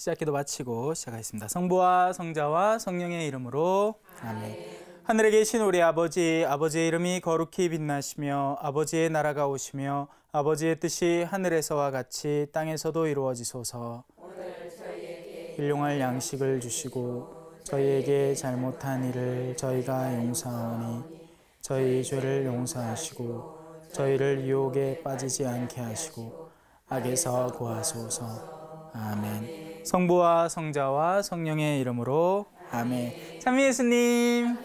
시작기도 마치고 시작하겠습니다. 성부와 성자와 성령의 이름으로 아멘. 하늘에 계신 우리 아버지, 아버지의 이름이 거룩히 빛나시며 아버지의 나라가 오시며 아버지의 뜻이 하늘에서와 같이 땅에서도 이루어지소서. 일용할 양식을 주시고 저희에게 잘못한 일을 저희가 용서하오니 저희 죄를 용서하시고 저희를 유혹에 빠지지 않게 하시고 악에서 구하소서. 아멘. 성부와 성자와 성령의 이름으로 아멘. 찬미 예수님.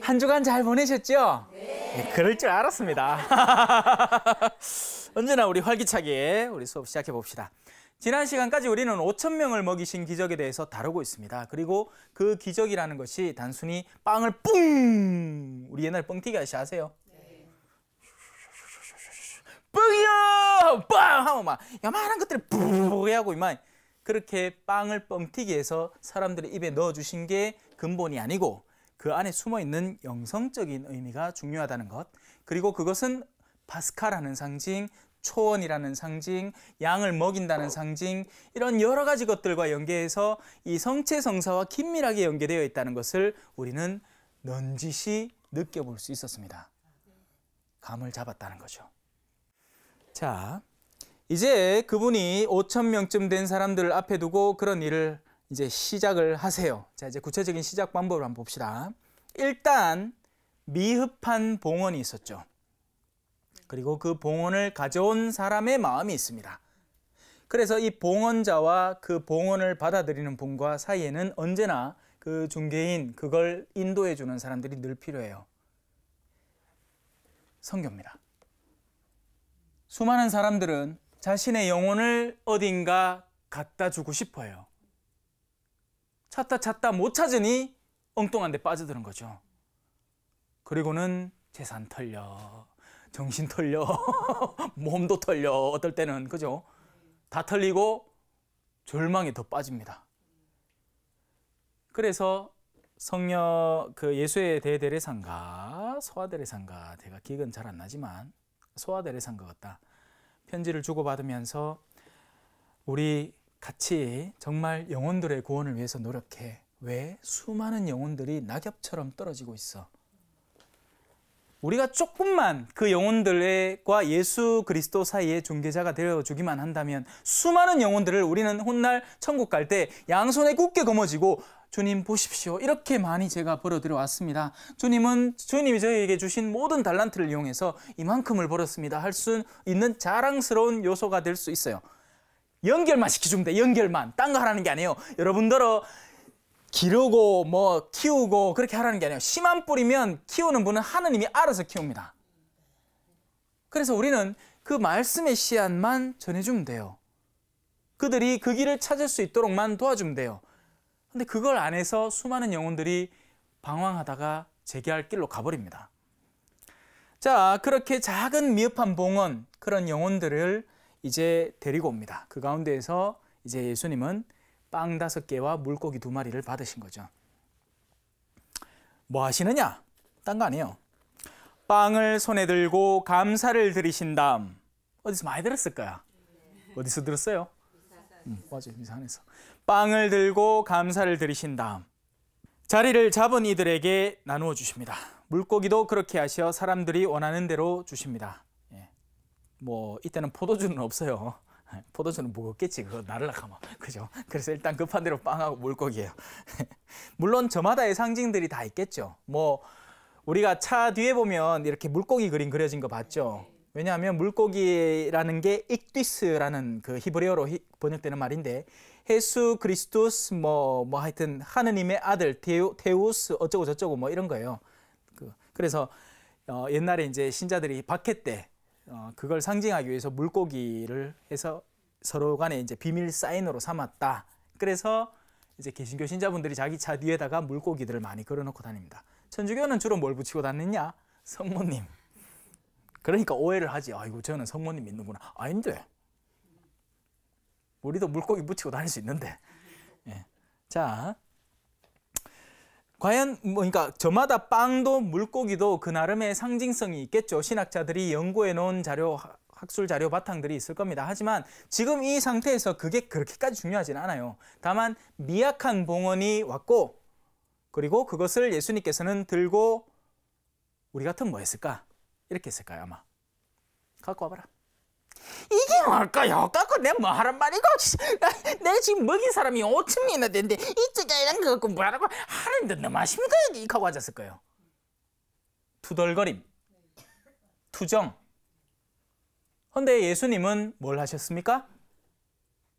한 주간 잘 보내셨죠? 네, 그럴 줄 알았습니다. 언제나 우리 활기차게 우리 수업 시작해 봅시다. 지난 시간까지 우리는 5천 명을 먹이신 기적에 대해서 다루고 있습니다. 그리고 그 기적이라는 것이 단순히 빵을 뿡! 우리 옛날 뻥튀기 아시씨 아세요? 뿡이요! 뿡 하고 막 야만한 것들을 뿌르르 하고 이만 그렇게 빵을 뻥튀기 해서 사람들의 입에 넣어주신 게 근본이 아니고 그 안에 숨어 있는 영성적인 의미가 중요하다는 것. 그리고 그것은 파스카라는 상징, 초원이라는 상징, 양을 먹인다는 상징, 이런 여러 가지 것들과 연계해서 이 성체 성사와 긴밀하게 연계되어 있다는 것을 우리는 넌지시 느껴볼 수 있었습니다. 감을 잡았다는 거죠. 자, 이제 그분이 5천 명쯤 된 사람들을 앞에 두고 그런 일을 이제 시작을 하세요. 자, 이제 구체적인 시작 방법을 한번 봅시다. 일단 미흡한 봉헌이 있었죠. 그리고 그 봉헌을 가져온 사람의 마음이 있습니다. 그래서 이 봉헌자와 그 봉헌을 받아들이는 분과 사이에는 언제나 그 중개인, 그걸 인도해 주는 사람들이 늘 필요해요. 성경입니다 수많은 사람들은 자신의 영혼을 어딘가 갖다 주고 싶어요. 찾다 찾다 못 찾으니 엉뚱한 데 빠져드는 거죠. 그리고는 재산 털려, 정신 털려, 몸도 털려, 어떨 때는, 그죠? 다 털리고 절망에 더 빠집니다. 그래서 성녀 그 예수의 대대례상가, 소아대례상가, 제가 기억은 잘 안 나지만 소아대례상가 같다. 편지를 주고받으면서 우리 같이 정말 영혼들의 구원을 위해서 노력해. 왜 수많은 영혼들이 낙엽처럼 떨어지고 있어? 우리가 조금만 그 영혼들과 예수 그리스도 사이의 중개자가 되어주기만 한다면 수많은 영혼들을 우리는 훗날 천국 갈 때 양손에 굳게 거머쥐고 주님 보십시오. 이렇게 많이 제가 벌어들여 왔습니다. 주님은 주님이 저에게 주신 모든 달란트를 이용해서 이만큼을 벌었습니다. 할 수 있는 자랑스러운 요소가 될 수 있어요. 연결만 시켜주면 돼. 연결만. 딴 거 하라는 게 아니에요. 여러분들어 기르고 뭐 키우고 그렇게 하라는 게 아니에요. 씨만 뿌리면 키우는 분은 하느님이 알아서 키웁니다. 그래서 우리는 그 말씀의 씨앗만 전해주면 돼요. 그들이 그 길을 찾을 수 있도록만 도와주면 돼요. 근데 그걸 안에서 수많은 영혼들이 방황하다가 재개할 길로 가버립니다. 자, 그렇게 작은 미흡한 봉헌, 그런 영혼들을 이제 데리고 옵니다. 그 가운데에서 이제 예수님은 빵 다섯 개와 물고기 두 마리를 받으신 거죠. 뭐 하시느냐? 딴 거 아니에요. 빵을 손에 들고 감사를 드리신 다음 어디서 많이 들었을 거야. 어디서 들었어요? 음, 맞아요. 미산에서. 빵을 들고 감사를 드리신 다음 자리를 잡은 이들에게 나누어 주십니다. 물고기도 그렇게 하시어 사람들이 원하는 대로 주십니다. 예. 뭐 이때는 포도주는 없어요. 포도주는 무겁겠지. 그거 날라가면 그죠? 그래서 일단 급한 대로 빵하고 물고기예요. 물론 저마다의 상징들이 다 있겠죠. 뭐 우리가 차 뒤에 보면 이렇게 물고기 그림 그려진 거 봤죠? 왜냐하면 물고기라는 게 익디스라는 그 히브리어로 번역되는 말인데 예수 그리스도스 뭐뭐 뭐 하여튼 하느님의 아들 테우, 스 어쩌고 저쩌고 뭐 이런 거예요. 그, 래서 어, 옛날에 이제 신자들이 박해 때 어, 그걸 상징하기 위해서 물고기를 해서 서로 간에 이제 비밀 사인으로 삼았다. 그래서 이제 개신교 신자분들이 자기 차 뒤에다가 물고기들을 많이 걸어놓고 다닙니다. 천주교는 주로 뭘 붙이고 다니냐? 성모님. 그러니까 오해를 하지. 아이고 저는 성모님 믿는구나. 아닌데. 우리도 물고기 붙이고 다닐 수 있는데. 예. 자, 과연 뭐 그러니까 저마다 빵도 물고기도 그 나름의 상징성이 있겠죠. 신학자들이 연구해 놓은 자료 학술 자료 바탕들이 있을 겁니다. 하지만 지금 이 상태에서 그게 그렇게까지 중요하진 않아요. 다만 미약한 봉헌이 왔고 그리고 그것을 예수님께서는 들고 우리 같은 뭐 했을까? 이렇게 했을 까요 아마. 갖고 와봐라. 이게 뭘까요? 갖고 내 뭐 하란 말이고 내 지금 먹인 사람이 5천명이나 되는데 이쪽에 거 갖고 뭐라고 하는데 너무 아십니까? 이렇게 하고 앉았을 거예요. 투덜거림, 투정. 근데 예수님은 뭘 하셨습니까?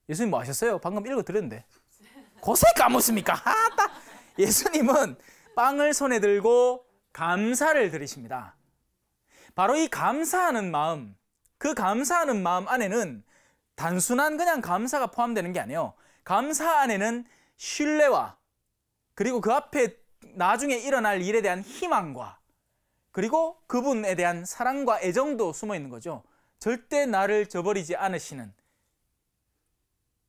예수님 뭐 하셨어요? 방금 읽어드렸는데. 고세 까먹습니까? 하 예수님은 빵을 손에 들고 감사를 드리십니다. 바로 이 감사하는 마음, 그 감사하는 마음 안에는 단순한 그냥 감사가 포함되는 게 아니에요. 감사 안에는 신뢰와 그리고 그 앞에 나중에 일어날 일에 대한 희망과 그리고 그분에 대한 사랑과 애정도 숨어 있는 거죠. 절대 나를 저버리지 않으시는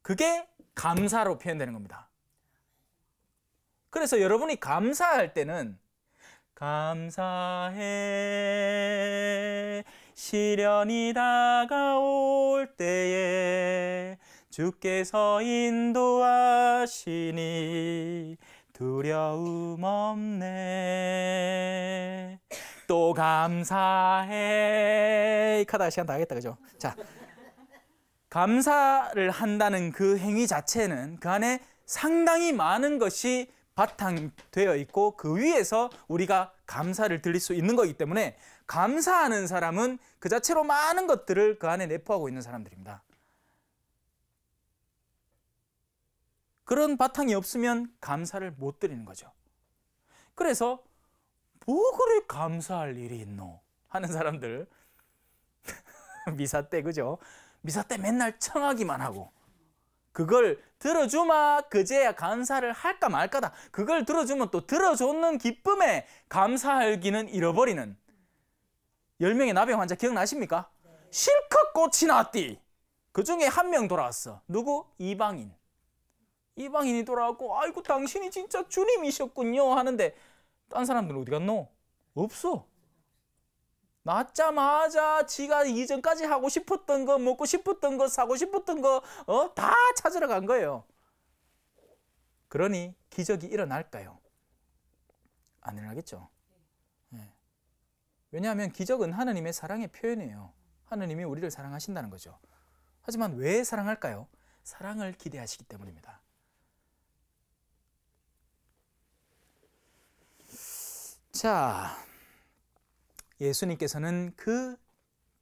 그게 감사로 표현되는 겁니다. 그래서 여러분이 감사할 때는 감사해 시련이 다가올 때에 주께서 인도하시니 두려움 없네 또 감사해 카다 시간 다 하겠다 그죠? 자 감사를 한다는 그 행위 자체는 그 안에 상당히 많은 것이 바탕되어 있고 그 위에서 우리가 감사를 드릴 수 있는 거기 때문에 감사하는 사람은 그 자체로 많은 것들을 그 안에 내포하고 있는 사람들입니다. 그런 바탕이 없으면 감사를 못 드리는 거죠. 그래서 뭐 그래 감사할 일이 있노 하는 사람들 미사 때 그죠? 미사 때 맨날 청하기만 하고 그걸 들어주마 그제야 감사를 할까 말까다. 그걸 들어주면 또 들어줬는 기쁨에 감사할기는 잃어버리는 10명의 나병 환자 기억나십니까? 실컷 꽃이 났디. 그 중에 한 명 돌아왔어. 누구? 이방인. 이방인이 돌아왔고 아이고 당신이 진짜 주님이셨군요 하는데 딴 사람들은 어디 갔노? 없어. 맞자마자 지가 이전까지 하고 싶었던 거 먹고 싶었던 거 사고 싶었던 거다 어? 찾으러 간 거예요. 그러니 기적이 일어날까요? 안 일어나겠죠. 네. 왜냐하면 기적은 하나님의 사랑의 표현이에요. 하나님이 우리를 사랑하신다는 거죠. 하지만 왜 사랑할까요? 사랑을 기대하시기 때문입니다. 자, 예수님께서는 그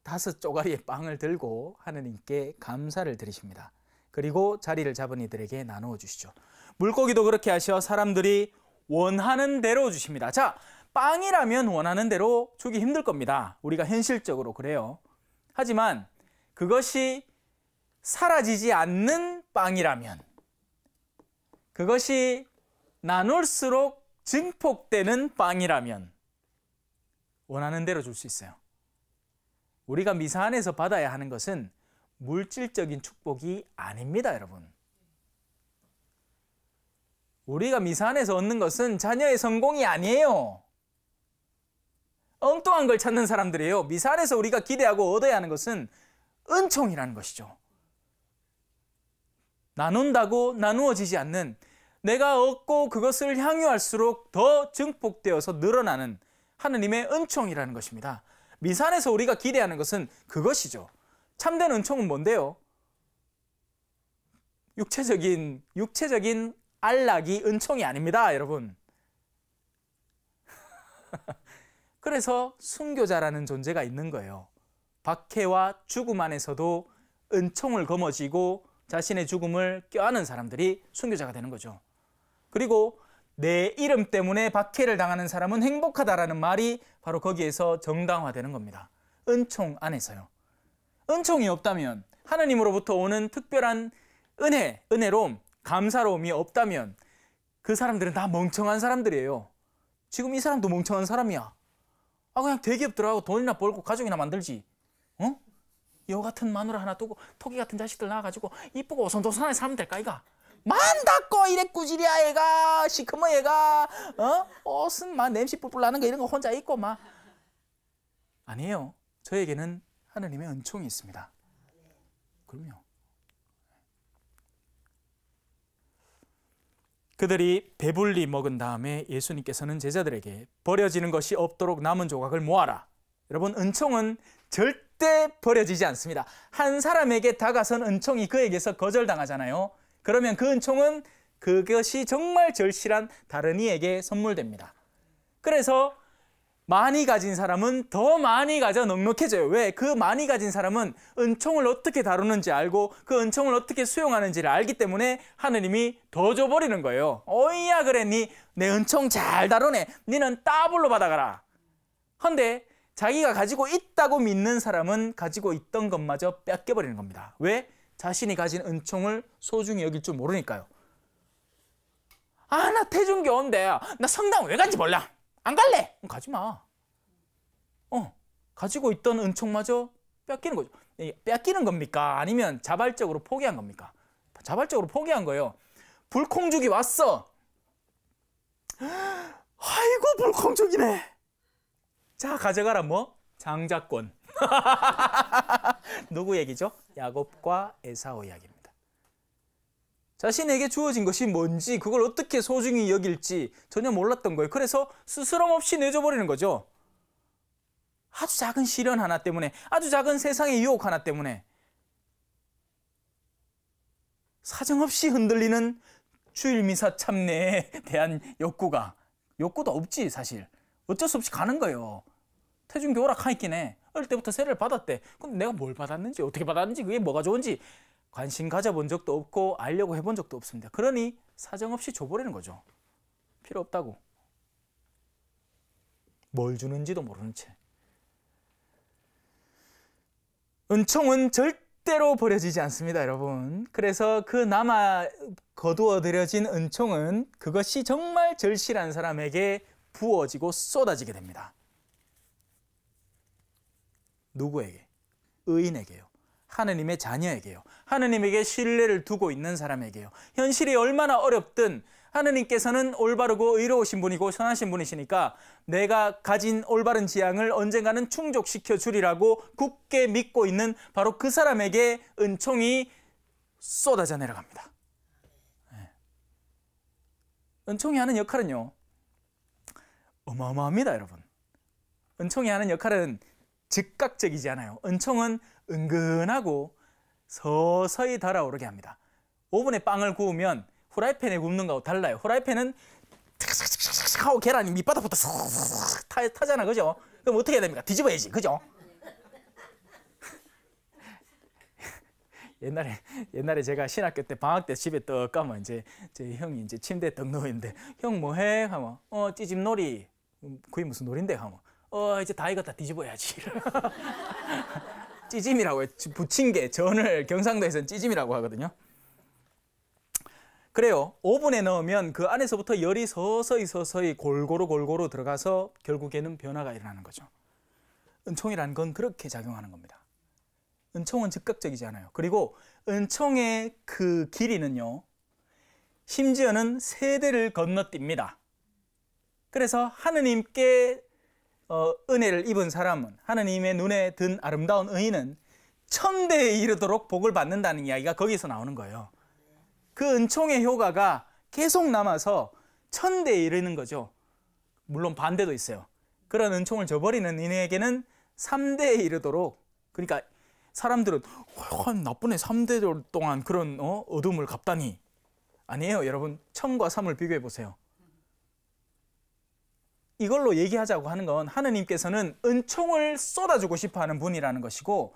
다섯 쪼가리의 빵을 들고 하느님께 감사를 드리십니다. 그리고 자리를 잡은 이들에게 나누어 주시죠. 물고기도 그렇게 하시어 사람들이 원하는 대로 주십니다. 자, 빵이라면 원하는 대로 주기 힘들 겁니다. 우리가 현실적으로 그래요. 하지만 그것이 사라지지 않는 빵이라면 그것이 나눌수록 증폭되는 빵이라면 원하는 대로 줄 수 있어요. 우리가 미사 안에서 받아야 하는 것은 물질적인 축복이 아닙니다, 여러분. 우리가 미사 안에서 얻는 것은 자녀의 성공이 아니에요. 엉뚱한 걸 찾는 사람들이에요. 미사 안에서 우리가 기대하고 얻어야 하는 것은 은총이라는 것이죠. 나눈다고 나누어지지 않는 내가 얻고 그것을 향유할수록 더 증폭되어서 늘어나는 하느님의 은총이라는 것입니다. 미산에서 우리가 기대하는 것은 그것이죠. 참된 은총은 뭔데요? 육체적인 육체적인 안락이 은총이 아닙니다, 여러분. 그래서 순교자라는 존재가 있는 거예요. 박해와 죽음 안에서도 은총을 거머쥐고 자신의 죽음을 껴안은 사람들이 순교자가 되는 거죠. 그리고 내 이름 때문에 박해를 당하는 사람은 행복하다라는 말이 바로 거기에서 정당화되는 겁니다. 은총 안에서요. 은총이 없다면 하나님으로부터 오는 특별한 은혜, 은혜로움, 감사로움이 없다면 그 사람들은 다 멍청한 사람들이에요. 지금 이 사람도 멍청한 사람이야. 아 그냥 대기업 들어고 돈이나 벌고 가족이나 만들지. 어? 여 같은 마누라 하나 두고 토끼 같은 자식들 낳아가지고 이쁘고 오손도손하게 살면 될까 이가. 만다꺼 이래 꾸지리야 얘가 시커머 얘가 어 옷은 어, 막 냄새 뿔뿔 나는 거 이런 거 혼자 입고 막 아니에요 저에게는 하느님의 은총이 있습니다 그럼요 그들이 배불리 먹은 다음에 예수님께서는 제자들에게 버려지는 것이 없도록 남은 조각을 모아라 여러분 은총은 절대 버려지지 않습니다 한 사람에게 다가선 은총이 그에게서 거절당하잖아요 그러면 그 은총은 그것이 정말 절실한 다른 이에게 선물됩니다. 그래서 많이 가진 사람은 더 많이 가져 넉넉해져요. 왜? 그 많이 가진 사람은 은총을 어떻게 다루는지 알고 그 은총을 어떻게 수용하는지를 알기 때문에 하느님이 더 줘버리는 거예요. 어이야 그랬니내 은총 잘 다루네. 니는 따블로 받아가라. 헌데 자기가 가지고 있다고 믿는 사람은 가지고 있던 것마저 뺏겨버리는 겁니다. 왜? 자신이 가진 은총을 소중히 여길 줄 모르니까요. 아, 나 태중교인데 나 성당 왜 간지 몰라. 안 갈래. 가지 마. 어, 가지고 있던 은총마저 뺏기는 거죠. 뺏기는 겁니까? 아니면 자발적으로 포기한 겁니까? 자발적으로 포기한 거예요. 불콩죽이 왔어. 아이고 불콩죽이네. 자 가져가라 뭐? 장자권. 누구 얘기죠? 야곱과 에사오 이야기입니다. 자신에게 주어진 것이 뭔지 그걸 어떻게 소중히 여길지 전혀 몰랐던 거예요. 그래서 스스럼 없이 내줘버리는 거죠. 아주 작은 시련 하나 때문에 아주 작은 세상의 유혹 하나 때문에 사정없이 흔들리는 주일 미사 참내에 대한 욕구가 욕구도 없지 사실 어쩔 수 없이 가는 거예요. 태중교 오락하이긴 해. 어릴 때부터 세례를 받았대. 근데 내가 뭘 받았는지 어떻게 받았는지 그게 뭐가 좋은지 관심 가져본 적도 없고 알려고 해본 적도 없습니다. 그러니 사정없이 줘버리는 거죠. 필요 없다고. 뭘 주는지도 모르는 채. 은총은 절대로 버려지지 않습니다, 여러분. 그래서 그 남아 거두어들여진 은총은 그것이 정말 절실한 사람에게 부어지고 쏟아지게 됩니다. 누구에게? 의인에게요. 하느님의 자녀에게요. 하느님에게 신뢰를 두고 있는 사람에게요. 현실이 얼마나 어렵든 하느님께서는 올바르고 의로우신 분이고 선하신 분이시니까 내가 가진 올바른 지향을 언젠가는 충족시켜 주리라고 굳게 믿고 있는 바로 그 사람에게 은총이 쏟아져 내려갑니다. 예. 은총이 하는 역할은요. 어마어마합니다, 여러분. 은총이 하는 역할은 즉각적이지 않아요. 은총은 은근하고 서서히 달아오르게 합니다. 오븐에 빵을 구우면 후라이팬에 굽는 거하고 달라요. 후라이팬은 탁탁탁탁 하고 계란이 밑바닥부터 싹 타, 타잖아, 그죠? 그럼 어떻게 해야 됩니까? 뒤집어야지, 그죠? 옛날에 옛날에 제가 신학교 때 방학 때 집에 떡 가면 이제 제 형이 이제 침대에 떡 누워 있는데 형 뭐해 하면 어 찌집놀이 그게 무슨 놀인데 하면 어 이제 다이가다 뒤집어야지. 찌짐이라고 해요. 부친 게 전을 경상도에서는 찌짐이라고 하거든요. 그래요. 오븐에 넣으면 그 안에서부터 열이 서서히 서서히 골고루 골고루 들어가서 결국에는 변화가 일어나는 거죠. 은총이란건 그렇게 작용하는 겁니다. 은총은 즉각적이지 않아요. 그리고 은총의 그 길이는요. 심지어는 세대를 건너뜁니다. 그래서 하느님께 어, 은혜를 입은 사람은 하나님의 눈에 든 아름다운 의인은 천대에 이르도록 복을 받는다는 이야기가 거기서 나오는 거예요. 그 은총의 효과가 계속 남아서 천대에 이르는 거죠. 물론 반대도 있어요. 그런 은총을 저버리는 이에게는 3대에 이르도록 그러니까 사람들은 나쁜 애 3대 동안 그런 어? 어둠을 갚다니 아니에요 여러분 천과 삼을 비교해 보세요 이걸로 얘기하자고 하는 건 하느님께서는 은총을 쏟아주고 싶어 하는 분이라는 것이고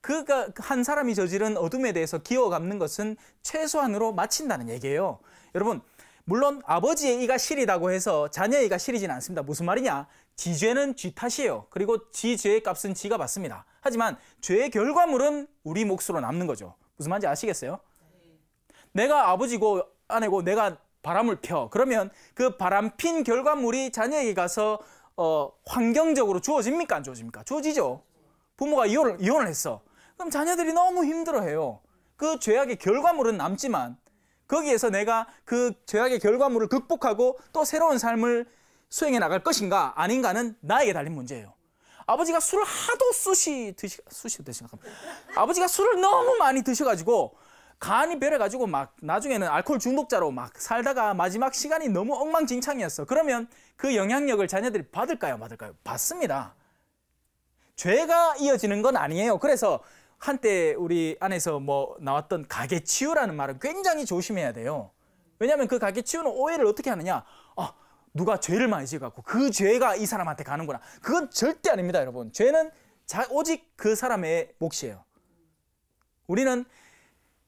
그가 한 사람이 저지른 어둠에 대해서 기어 갚는 것은 최소한으로 마친다는 얘기예요. 여러분, 물론 아버지의 이가 실이다고 해서 자녀의 이가 실이진 않습니다. 무슨 말이냐? 지죄는 쥐 탓이에요. 그리고 지 죄의 값은 지가 받습니다. 하지만 죄의 결과물은 우리 몫으로 남는 거죠. 무슨 말인지 아시겠어요? 내가 아버지고 아내고 내가 바람을 펴. 그러면 그 바람 핀 결과물이 자녀에게 가서 어, 환경적으로 주어집니까? 안 주어집니까? 주어지죠. 부모가 이혼을, 이혼을 했어. 그럼 자녀들이 너무 힘들어해요. 그 죄악의 결과물은 남지만 거기에서 내가 그 죄악의 결과물을 극복하고 또 새로운 삶을 수행해 나갈 것인가 아닌가는 나에게 달린 문제예요. 아버지가 술을 하도 쑤시 드시 쑤시 드시나 아버지가 술을 너무 많이 드셔가지고 간이 배려가지고 막 나중에는 알코올 중독자로 막 살다가 마지막 시간이 너무 엉망진창이었어. 그러면 그 영향력을 자녀들이 받을까요? 받을까요? 받습니다. 죄가 이어지는 건 아니에요. 그래서 한때 우리 안에서 뭐 나왔던 가게 치유라는 말은 굉장히 조심해야 돼요. 왜냐하면 그 가게 치유는 오해를 어떻게 하느냐. 아, 누가 죄를 많이 지어갖고 그 죄가 이 사람한테 가는구나. 그건 절대 아닙니다, 여러분. 죄는 자, 오직 그 사람의 몫이에요. 우리는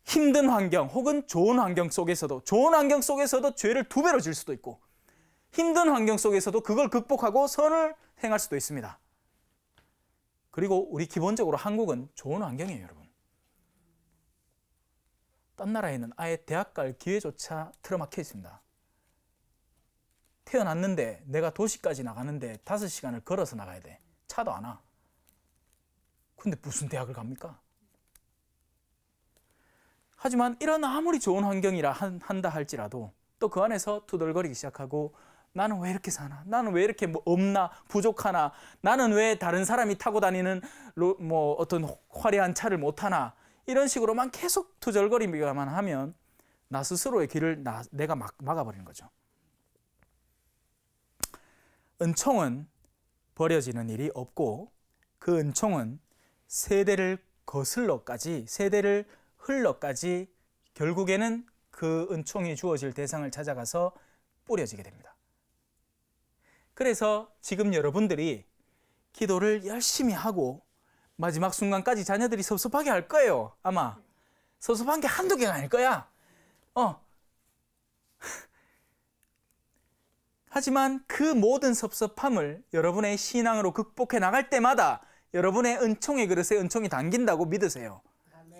힘든 환경 혹은 좋은 환경 속에서도 좋은 환경 속에서도 죄를 두 배로 질 수도 있고 힘든 환경 속에서도 그걸 극복하고 선을 행할 수도 있습니다. 그리고 우리 기본적으로 한국은 좋은 환경이에요, 여러분. 딴 나라에는 아예 대학 갈 기회조차 틀어막혀 있습니다. 태어났는데 내가 도시까지 나가는데 5시간을 걸어서 나가야 돼. 차도 안 와. 근데 무슨 대학을 갑니까? 하지만 이런 아무리 좋은 환경이라 한, 한다 할지라도 또 그 안에서 투덜거리기 시작하고 나는 왜 이렇게 사나? 나는 왜 이렇게 뭐 없나? 부족하나? 나는 왜 다른 사람이 타고 다니는 로, 뭐 어떤 화려한 차를 못 타나? 이런 식으로만 계속 투절거리기만 하면 나 스스로의 길을 나, 내가 막, 막아버리는 거죠. 은총은 버려지는 일이 없고 그 은총은 세대를 거슬러까지 세대를 흘러까지 결국에는 그 은총이 주어질 대상을 찾아가서 뿌려지게 됩니다. 그래서 지금 여러분들이 기도를 열심히 하고 마지막 순간까지 자녀들이 섭섭하게 할 거예요. 아마 섭섭한 게 한두 개가 아닐 거야. 어. 하지만 그 모든 섭섭함을 여러분의 신앙으로 극복해 나갈 때마다 여러분의 은총의 그릇에 은총이 담긴다고 믿으세요.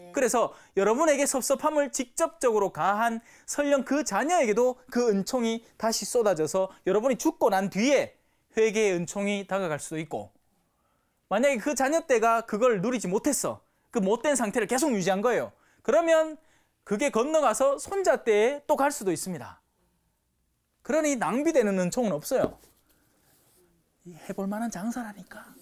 네. 그래서 여러분에게 섭섭함을 직접적으로 가한 설령 그 자녀에게도 그 은총이 다시 쏟아져서 여러분이 죽고 난 뒤에 회개의 은총이 다가갈 수도 있고 만약에 그 자녀 때가 그걸 누리지 못했어. 그 못된 상태를 계속 유지한 거예요. 그러면 그게 건너가서 손자 때에 또 갈 수도 있습니다. 그러니 낭비되는 은총은 없어요. 해볼 만한 장사라니까.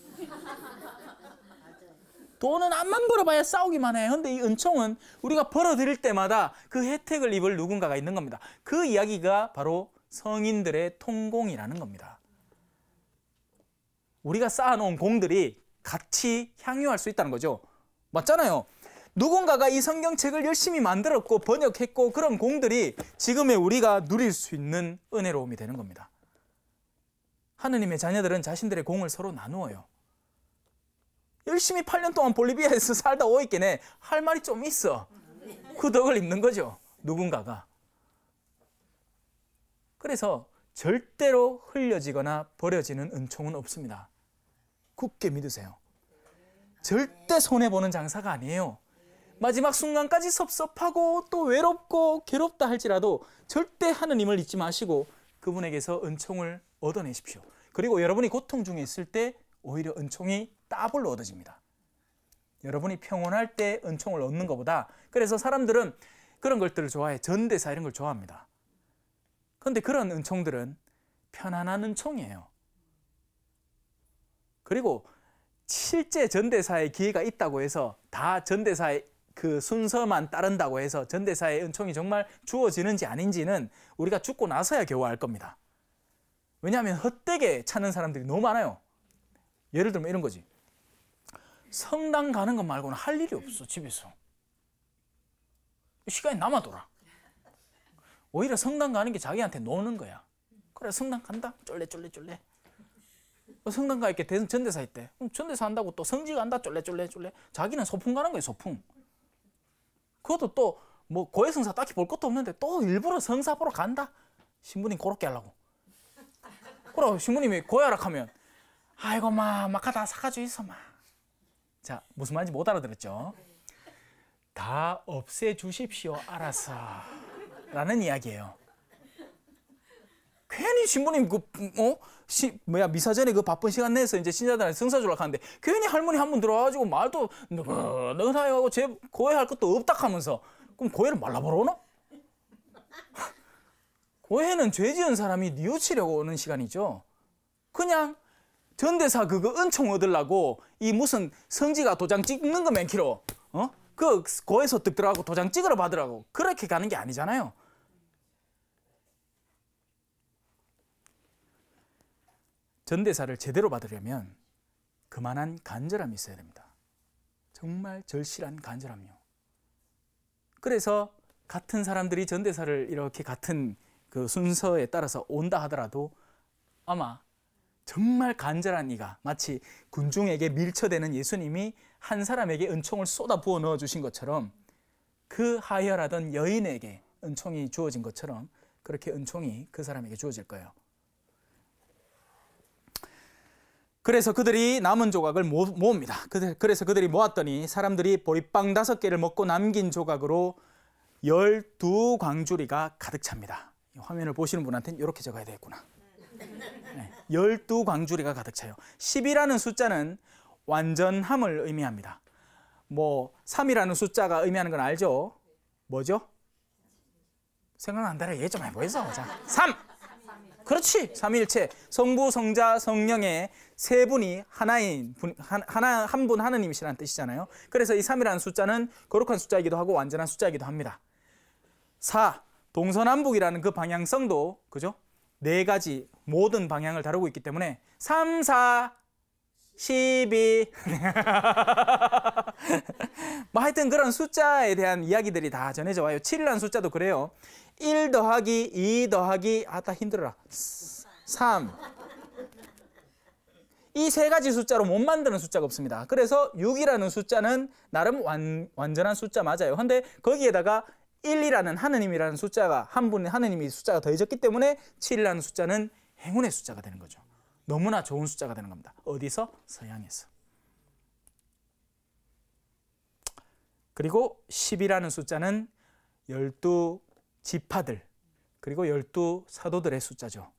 돈은 안만 벌어봐야 싸우기만 해. 근데 이 은총은 우리가 벌어들일 때마다 그 혜택을 입을 누군가가 있는 겁니다. 그 이야기가 바로 성인들의 통공이라는 겁니다. 우리가 쌓아놓은 공들이 같이 향유할 수 있다는 거죠. 맞잖아요. 누군가가 이 성경책을 열심히 만들었고 번역했고 그런 공들이 지금의 우리가 누릴 수 있는 은혜로움이 되는 겁니다. 하느님의 자녀들은 자신들의 공을 서로 나누어요. 열심히 8년 동안 볼리비아에서 살다 오있겠네. 할 말이 좀 있어. 그 덕을 입는 거죠. 누군가가. 그래서 절대로 흘려지거나 버려지는 은총은 없습니다. 굳게 믿으세요. 절대 손해보는 장사가 아니에요. 마지막 순간까지 섭섭하고 또 외롭고 괴롭다 할지라도 절대 하느님을 잊지 마시고 그분에게서 은총을 얻어내십시오. 그리고 여러분이 고통 중에 있을 때 오히려 은총이 따을 얻어집니다. 여러분이 평온할 때 은총을 얻는 것보다 그래서 사람들은 그런 것들을 좋아해 전대사 이런 걸 좋아합니다. 그런데 그런 은총들은 편안한 은총이에요. 그리고 실제 전대사의 기회가 있다고 해서 다 전대사의 그 순서만 따른다고 해서 전대사의 은총이 정말 주어지는지 아닌지는 우리가 죽고 나서야 겨우 알 겁니다. 왜냐하면 헛되게 찾는 사람들이 너무 많아요. 예를 들면 이런 거지. 성당 가는 것 말고는 할 일이 없어 집에서 시간이 남아돌아 오히려 성당 가는 게 자기한테 노는 거야 그래 성당 간다 쫄래 쫄래 쫄래 뭐 성당 가이게 전대사 있대 전대사 한다고 또 성지 간다 쫄래 쫄래 쫄래 자기는 소풍 가는 거야 소풍 그것도 또 뭐 고해성사 딱히 볼 것도 없는데 또 일부러 성사 보러 간다 신부님 그렇게 하려고 그럼 신부님이 고해하 하면 아이고 마 마카 다 사가지고 있어 마 자, 무슨 말인지 못 알아들었죠? 다 없애주십시오, 알아서. 라는 이야기예요. 괜히 신부님 그 어? 시, 뭐야 미사전에 그 바쁜 시간 내서 이제 신자단에 성사주락 하는데 괜히 할머니 한 분 들어와가지고 말도 너너하고 제 고해할 것도 없다 하면서 그럼 고해를 말라버려나 고해는 죄 지은 사람이 뉘우치려고 오는 시간이죠. 그냥 전대사 그거 은총 얻으려고 이 무슨 성지가 도장 찍는 거 맨키로 어? 그 고에서 득더라고 도장 찍으러 받으라고 그렇게 가는 게 아니잖아요. 전대사를 제대로 받으려면 그만한 간절함이 있어야 됩니다. 정말 절실한 간절함요. 그래서 같은 사람들이 전대사를 이렇게 같은 그 순서에 따라서 온다 하더라도 아마 정말 간절한 이가 마치 군중에게 밀쳐대는 예수님이 한 사람에게 은총을 쏟아 부어 넣어 주신 것처럼 그 하혈하던 여인에게 은총이 주어진 것처럼 그렇게 은총이 그 사람에게 주어질 거예요. 그래서 그들이 남은 조각을 모, 읍니다 그래서 그들이 모았더니 사람들이 보리빵 다섯 개를 먹고 남긴 조각으로 열두 광주리가 가득 찹니다. 화면을 보시는 분한테는 이렇게 적어야 되겠구나. 1 2 광주리가 가득 차요. 10이라는 숫자는 완전함을 의미합니다. 뭐 3이라는 숫자가 의미하는 건 알죠? 뭐죠? 생각 안 달아 얘좀 해보이소. 3! 그렇지. 삼일체. 성부, 성자, 성령의 세 분이 하나인 분, 하나 한분 하느님이시라는 뜻이잖아요. 그래서 이 3이라는 숫자는 거룩한 숫자이기도 하고 완전한 숫자이기도 합니다. 4. 동서남북이라는 그 방향성도 그죠? 네 가지 모든 방향을 다루고 있기 때문에 3, 4, 12. 뭐 하여튼 그런 숫자에 대한 이야기들이 다 전해져 와요. 7이라는 숫자도 그래요. 1 더하기 2 더하기 아따 힘들어라. 3. 이 세 가지 숫자로 못 만드는 숫자가 없습니다. 그래서 6이라는 숫자는 나름 완, 완전한 숫자 맞아요. 근데 거기에다가 1이라는 하느님이라는 숫자가 한 분의 하느님이 숫자가 더해졌기 때문에 7이라는 숫자는 행운의 숫자가 되는 거죠. 너무나 좋은 숫자가 되는 겁니다. 어디서? 서양에서. 그리고 10이라는 숫자는 12 지파들, 그리고 12 사도들의 숫자죠.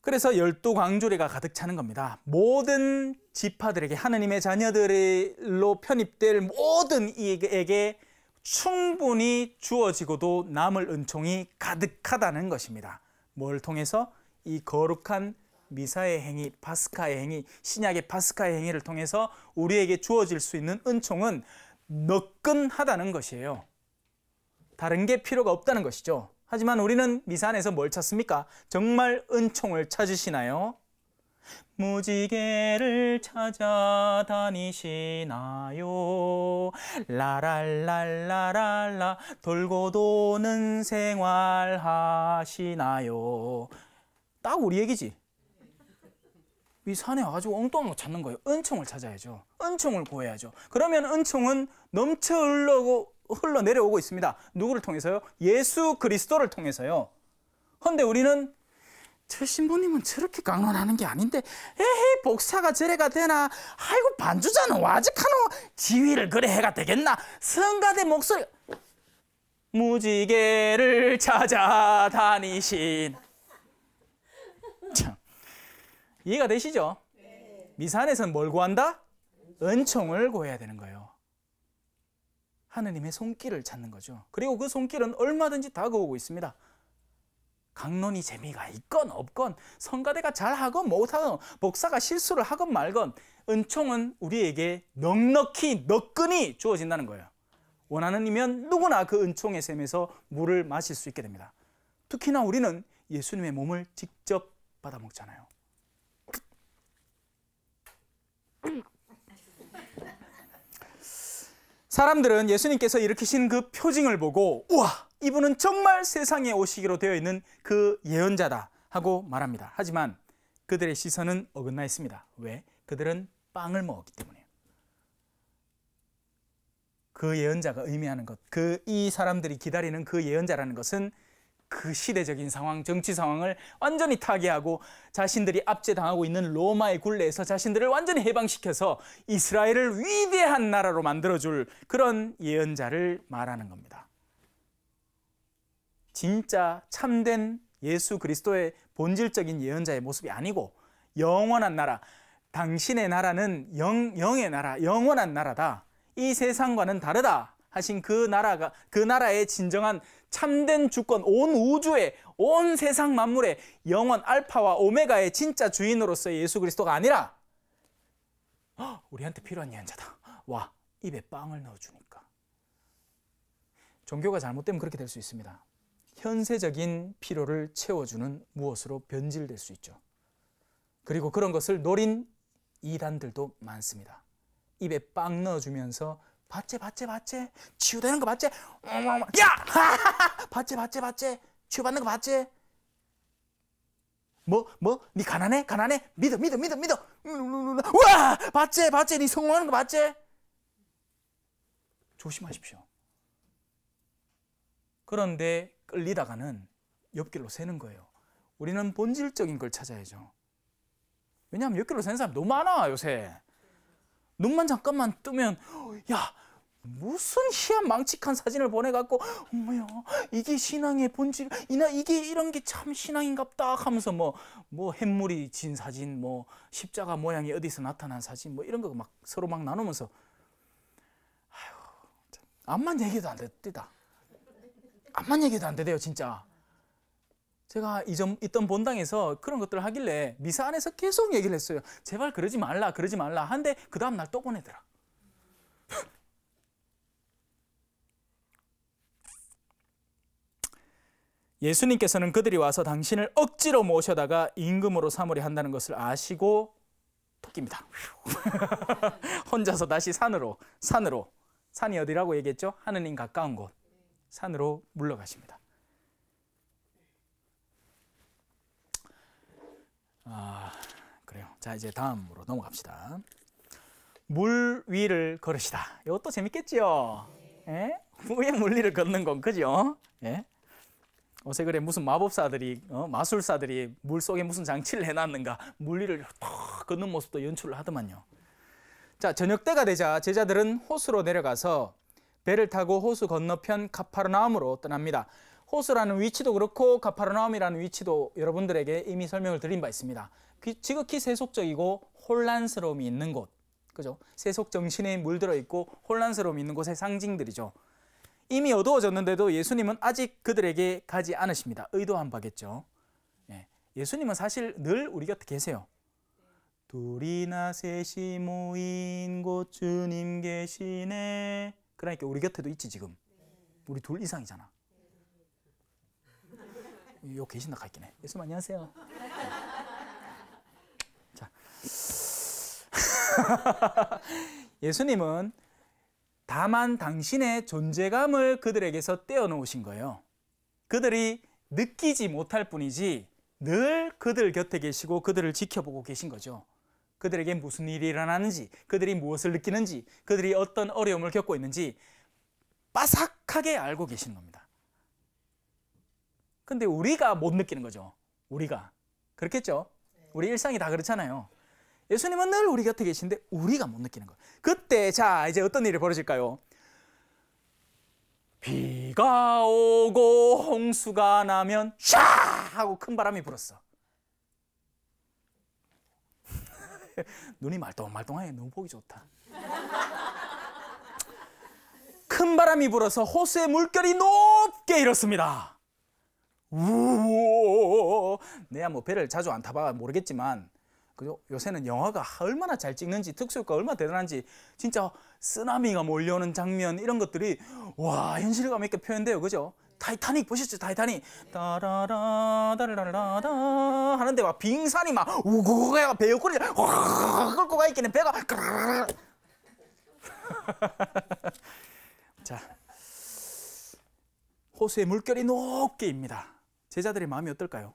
그래서 열두 광주리가 가득 차는 겁니다. 모든 지파들에게 하느님의 자녀들로 편입될 모든 이에게 충분히 주어지고도 남을 은총이 가득하다는 것입니다. 뭘 통해서 이 거룩한 미사의 행위, 파스카의 행위, 신약의 파스카의 행위를 통해서 우리에게 주어질 수 있는 은총은 너끈하다는 것이에요. 다른 게 필요가 없다는 것이죠. 하지만 우리는 미사 안에서 뭘 찾습니까? 정말 은총을 찾으시나요? 무지개를 찾아다니시나요? 라랄랄라랄라 돌고 도는 생활 하시나요? 딱 우리 얘기지? 이 산에 와가 엉뚱한 거 찾는 거예요. 은총을 찾아야죠. 은총을 구해야죠. 그러면 은총은 넘쳐 흘러고, 흘러내려오고 있습니다. 누구를 통해서요? 예수 그리스도를 통해서요. 그데 우리는 저 신부님은 저렇게 강론하는 게 아닌데 에헤 복사가 저래가 되나 아이고 반주자는 와직하노 지위를 그래 해가 되겠나 성가대 목소리 무지개를 찾아다니신 참 이해가 되시죠? 미산에서는 뭘 구한다? 은총을 구해야 되는 거예요 하느님의 손길을 찾는 거죠 그리고 그 손길은 얼마든지 다가오고 있습니다 강론이 재미가 있건 없건 성가대가 잘하건 못하건 복사가 실수를 하건 말건 은총은 우리에게 넉넉히 너끈히 주어진다는 거예요. 원하는 이면 누구나 그 은총의 셈에서 물을 마실 수 있게 됩니다. 특히나 우리는 예수님의 몸을 직접 받아 먹잖아요. 사람들은 예수님께서 일으키신 그 표징을 보고 우와 이분은 정말 세상에 오시기로 되어 있는 그 예언자다 하고 말합니다. 하지만 그들의 시선은 어긋나 있습니다. 왜? 그들은 빵을 먹었기 때문에. 그 예언자가 의미하는 것, 그 이 사람들이 기다리는 그 예언자라는 것은 그 시대적인 상황, 정치 상황을 완전히 타개하고 자신들이 압제당하고 있는 로마의 굴레에서 자신들을 완전히 해방시켜서 이스라엘을 위대한 나라로 만들어줄 그런 예언자를 말하는 겁니다. 진짜 참된 예수 그리스도의 본질적인 예언자의 모습이 아니고 영원한 나라, 당신의 나라는 영, 영의 나라, 영원한 나라다. 이 세상과는 다르다. 하신 그 나라가 그 나라의 진정한 참된 주권 온 우주에 온 세상 만물에 영원 알파와 오메가의 진짜 주인으로서의 예수 그리스도가 아니라 우리한테 필요한 예언자다. 와 입에 빵을 넣어주니까 종교가 잘못되면 그렇게 될 수 있습니다. 현세적인 피로를 채워주는 무엇으로 변질될 수 있죠. 그리고 그런 것을 노린 이단들도 많습니다. 입에 빵 넣어주면서 봤제 봤제 봤제 치유되는 거 봤제 야 봤제 봤제 봤제 치유받는 거 봤제 뭐뭐니 가난해 가난해 믿어 믿어 믿어 믿어 와 봤제 봤제 니 성공하는 거 봤제 조심하십시오. 그런데 끌리다가는 옆길로 새는 거예요. 우리는 본질적인 걸 찾아야죠. 왜냐하면 옆길로 새는 사람 너무 많아 요새. 눈만 잠깐만 뜨면 야 무슨 희한 망측한 사진을 보내갖고 뭐야 이게 신앙의 본질 이나 이게 이런 게 참 신앙인갑다 하면서 뭐뭐 뭐 햇물이 진 사진 뭐 십자가 모양이 어디서 나타난 사진 뭐 이런 거 막 서로 막 나누면서 아휴 암만 얘기도 안 됐다 아만얘기도안 되대요, 진짜. 제가 이전 있던 본당에서 그런 것들을 하길래 미사 안에서 계속 얘기를 했어요. 제발 그러지 말라, 그러지 말라. 한데 그 다음 날 또 보내더라. 예수님께서는 그들이 와서 당신을 억지로 모셔다가 임금으로 삼으려 한다는 것을 아시고 토끼입니다. 혼자서 다시 산으로, 산으로. 산이 어디라고 얘기했죠? 하느님 가까운 곳. 산으로 물러가십니다. 아, 그래요. 자, 이제 다음으로 넘어갑시다. 물 위를 걸으시다. 이것도 재밌겠지요? 예? 후의 물리를 걷는 건 그죠? 예? 어색그래 무슨 마법사들이 어? 마술사들이 물 속에 무슨 장치를 해놨는가 물리를 탁 걷는 모습도 연출을 하더만요. 자 저녁 때가 되자 제자들은 호수로 내려가서 배를 타고 호수 건너편 카파르나움으로 떠납니다. 호수라는 위치도 그렇고 카파르나움이라는 위치도 여러분들에게 이미 설명을 드린 바 있습니다. 지극히 세속적이고 혼란스러움이 있는 곳. 그죠? 세속 정신에 물들어 있고 혼란스러움이 있는 곳의 상징들이죠. 이미 어두워졌는데도 예수님은 아직 그들에게 가지 않으십니다. 의도한 바겠죠. 예. 예수님은 사실 늘 우리 곁에 계세요. 둘이나 셋이 모인 곳 주님 계시네 그러니까 우리 곁에도 있지 지금. 우리 둘 이상이잖아. 요 계신다 갈기네. 예수님 안녕하세요. 자, 예수님은 다만 당신의 존재감을 그들에게서 떼어놓으신 거예요. 그들이 느끼지 못할 뿐이지 늘 그들 곁에 계시고 그들을 지켜보고 계신 거죠. 그들에게 무슨 일이 일어나는지, 그들이 무엇을 느끼는지, 그들이 어떤 어려움을 겪고 있는지 빠삭하게 알고 계시는 겁니다. 근데 우리가 못 느끼는 거죠. 우리가. 그렇겠죠? 네. 우리 일상이 다 그렇잖아요. 예수님은 늘 우리 곁에 계신데 우리가 못 느끼는 거예요. 그때 자, 이제 어떤 일이 벌어질까요? 비가 오고 홍수가 나면 샤! 하고 큰 바람이 불었어. 눈이 말똥말똥하게 너무 보기 좋다. 큰 바람이 불어서 호수의 물결이 높게 일었습니다. 우오 내가 뭐 배를 자주 안 타봐 모르겠지만 그죠? 요새는 영화가 얼마나 잘 찍는지 특수효과 얼마나 대단한지 진짜 쓰나미가 몰려오는 장면 이런 것들이 와 현실감 있게 표현돼요 그죠? 타이타닉 보셨죠? 타이타닉 따라라 따라라라 하는데 막 빙산이 막 우고고가 배 옆구리 끌고 가 있기는 배가 자 호수의 물결이 높게입니다. 제자들의 마음이 어떨까요?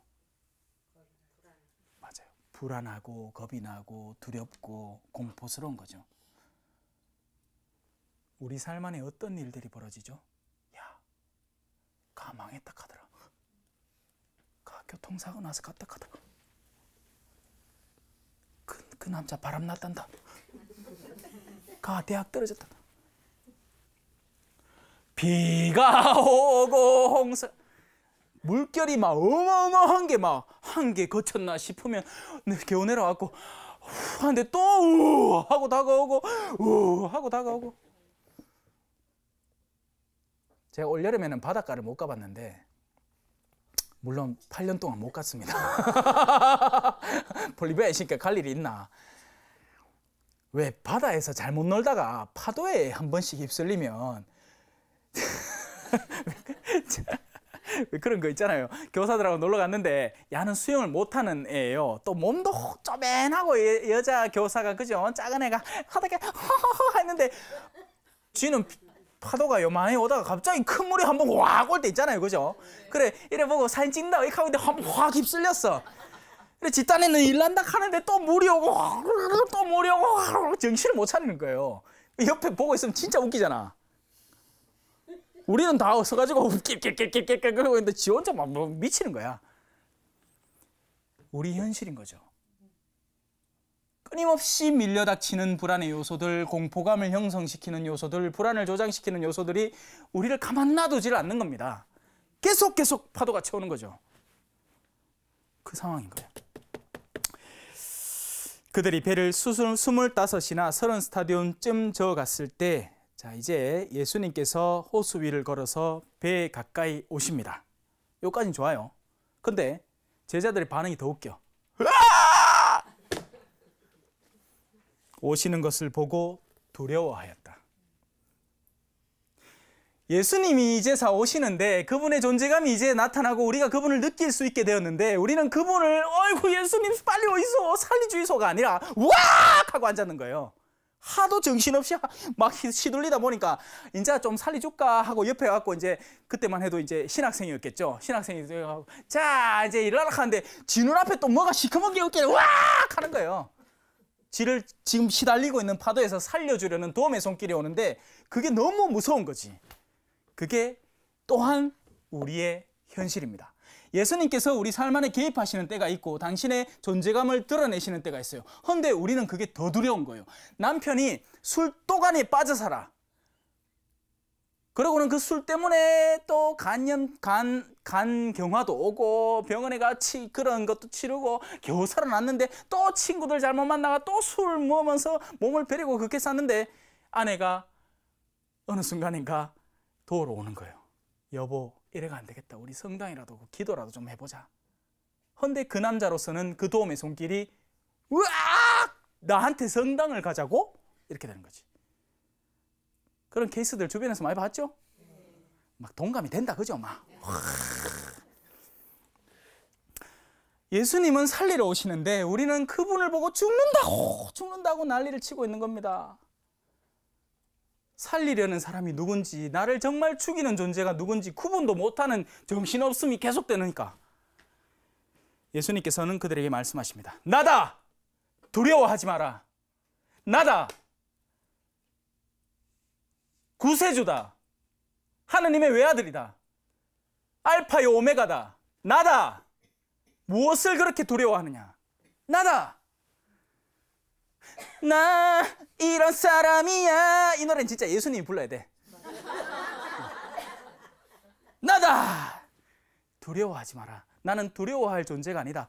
맞아요. 불안하고 겁이 나고 두렵고 공포스러운 거죠. 우리 삶 안에 어떤 일들이 벌어지죠? 가 망했다 카더라. 가 교통사고 나서 갔다 카더라. 그, 그 남자 바람났단다. 가 대학 떨어졌다. 비가 오고 홍사 물결이 막 어마어마한 게 막한개 거쳤나 싶으면 겨우 내려왔고 후, 근데 또우 하고 다가오고 우 하고 다가오고 제가 올 여름에는 바닷가를 못 가봤는데 물론 8년 동안 못 갔습니다. 볼리비아에 있으니까 갈 일이 있나? 왜 바다에서 잘못 놀다가 파도에 한 번씩 휩쓸리면 그런 거 있잖아요. 교사들하고 놀러 갔는데 야는 수영을 못하는 애예요. 또 몸도 쪼맨하고 여, 여자 교사가 그죠? 작은 애가 하다가 허허허 했는데 쥐는 파도가 요만해 오다가 갑자기 큰 물이 한 번와올때 있잖아요. 그죠? 그래, 이래 보고 사진 찍는다. 이렇게 하는데 확 휩쓸렸어. 그래, 집단에는 일난다 하는데 또 물이 오고, 또 물이 오고, 정신을 못차는 거예요. 옆에 보고 있으면 진짜 웃기잖아. 우리는 다 서가지고 웃기끼끼끼끼끼 그러고 있는데 지 혼자 막 뭐 미치는 거야. 우리 현실인 거죠. 끊임없이 밀려닥치는 불안의 요소들, 공포감을 형성시키는 요소들, 불안을 조장시키는 요소들이 우리를 가만 놔두질 않는 겁니다. 계속 계속 파도가 채우는 거죠. 그 상황인 거예요. 그들이 배를 스물이나 서른 스타디온쯤 저어갔을 때, 자, 이제 예수님께서 호수 위를 걸어서 배 가까이 오십니다. 요까진 좋아요. 근데 제자들의 반응이 더 웃겨. 오시는 것을 보고 두려워하였다. 예수님이 이제 사 오시는데 그분의 존재감이 이제 나타나고 우리가 그분을 느낄 수 있게 되었는데 우리는 그분을 어이구 예수님 빨리 오이소 살리주이소가 아니라 우 하고 앉았는 거예요. 하도 정신없이 막 시돌리다 보니까 인자 좀 살리줄까 하고 옆에 갖고 이제 그때만 해도 이제 신학생이었겠죠. 신학생이 자 이제 일어나라 하는데 진눈 앞에 또 뭐가 시커먼 게 없길래 와 하는 거예요. 지를 지금 시달리고 있는 파도에서 살려주려는 도움의 손길이 오는데 그게 너무 무서운 거지. 그게 또한 우리의 현실입니다. 예수님께서 우리 삶 안에 개입하시는 때가 있고 당신의 존재감을 드러내시는 때가 있어요. 헌데 우리는 그게 더 두려운 거예요. 남편이 술 또간에 빠져 살아. 그러고는 그 술 때문에 또 간염 간 간경화도 오고 병원에 같이 그런 것도 치르고 겨우 살아났는데 또 친구들 잘못 만나가 또술 먹으면서 몸을 베리고 그렇게 샀는데 아내가 어느 순간인가 도로 오는 거예요. 여보 이래가 안 되겠다. 우리 성당이라도 기도라도 좀 해보자. 헌데 그 남자로서는 그 도움의 손길이 으악 나한테 성당을 가자고 이렇게 되는 거지. 그런 케이스들 주변에서 많이 봤죠? 막 동감이 된다 그죠? 막. 예수님은 살리러 오시는데 우리는 그분을 보고 죽는다고 죽는다고 난리를 치고 있는 겁니다. 살리려는 사람이 누군지 나를 정말 죽이는 존재가 누군지 구분도 못하는 정신없음이 계속되니까 예수님께서는 그들에게 말씀하십니다. 나다 두려워하지 마라. 나다 구세주다. 하느님의 외아들이다. 알파요 오메가다. 나다. 무엇을 그렇게 두려워하느냐? 나다. 나 이런 사람이야. 이 노래는 진짜 예수님이 불러야 돼. 나다. 두려워하지 마라. 나는 두려워할 존재가 아니다.